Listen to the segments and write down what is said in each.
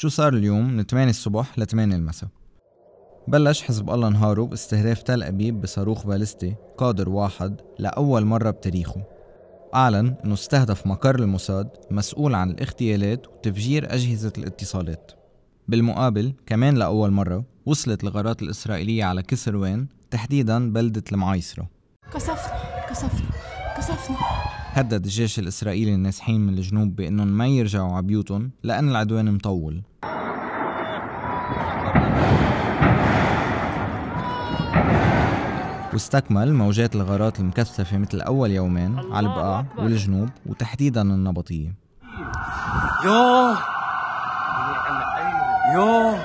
شو صار اليوم من 8 الصبح ل 8 المساء بلش حزب الله نهاره باستهداف تل أبيب بصاروخ باليستي قادر واحد لأول مرة بتاريخه أعلن أنه استهدف مقر الموساد مسؤول عن الاغتيالات وتفجير أجهزة الاتصالات بالمقابل كمان لأول مرة وصلت الغارات الإسرائيلية على كسروان تحديدا بلدة المعايصرة كسفنا كسفنا كسفنا هدد الجيش الإسرائيلي النازحين من الجنوب بأنهم ما يرجعوا على بيوتهم لأن العدوان مطول واستكمل موجات الغارات المكثفة مثل أول يومين على البقاع والجنوب وتحديدا النبطية يو يو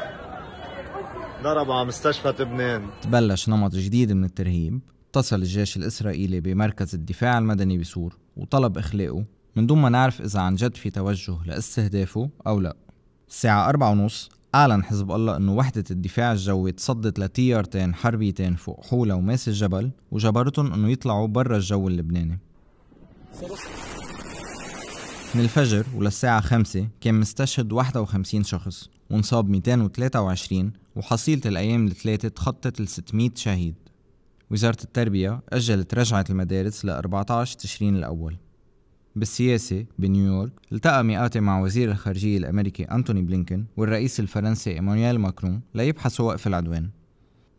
ضرب على مستشفى لبنان تبلش نمط جديد من الترهيب اتصل الجيش الإسرائيلي بمركز الدفاع المدني بسور وطلب إخلاقه من دون ما نعرف إذا عن جد في توجه لاستهدافه أو لا الساعة أربعة ونص أعلن حزب الله أنه وحدة الدفاع الجوي تصدت لتيارتين حربيتين فوق حولة وماس الجبل وجبرتهم أنه يطلعوا برا الجو اللبناني من الفجر وللساعة خمسة كان مستشهد 51 شخص وانصاب 223 وحصيلة الأيام الثلاثة تخطت ل 600 شهيد وزارة التربية أجلت رجعة المدارس ل 14 تشرين الأول بالسياسة بنيويورك التقى مئاتي مع وزير الخارجية الأمريكي أنتوني بلينكن والرئيس الفرنسي إيمانويل ماكرون ليبحثوا وقف العدوان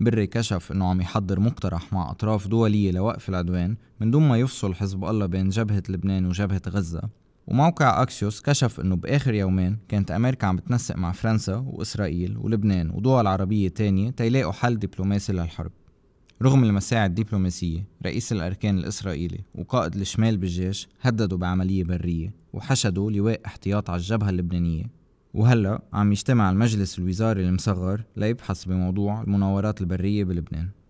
بري كشف انه عم يحضر مقترح مع اطراف دوليه لوقف العدوان من دون ما يفصل حزب الله بين جبهه لبنان وجبهه غزه وموقع اكسيوس كشف انه باخر يومين كانت امريكا عم بتنسق مع فرنسا واسرائيل ولبنان ودول عربيه تانية تيلاقوا حل دبلوماسي للحرب رغم المساعي الدبلوماسية رئيس الأركان الإسرائيلي وقائد الشمال بالجيش هددوا بعملية برية وحشدوا لواء احتياط على الجبهة اللبنانية وهلأ عم يجتمع المجلس الوزاري المصغر ليبحث بموضوع المناورات البرية بلبنان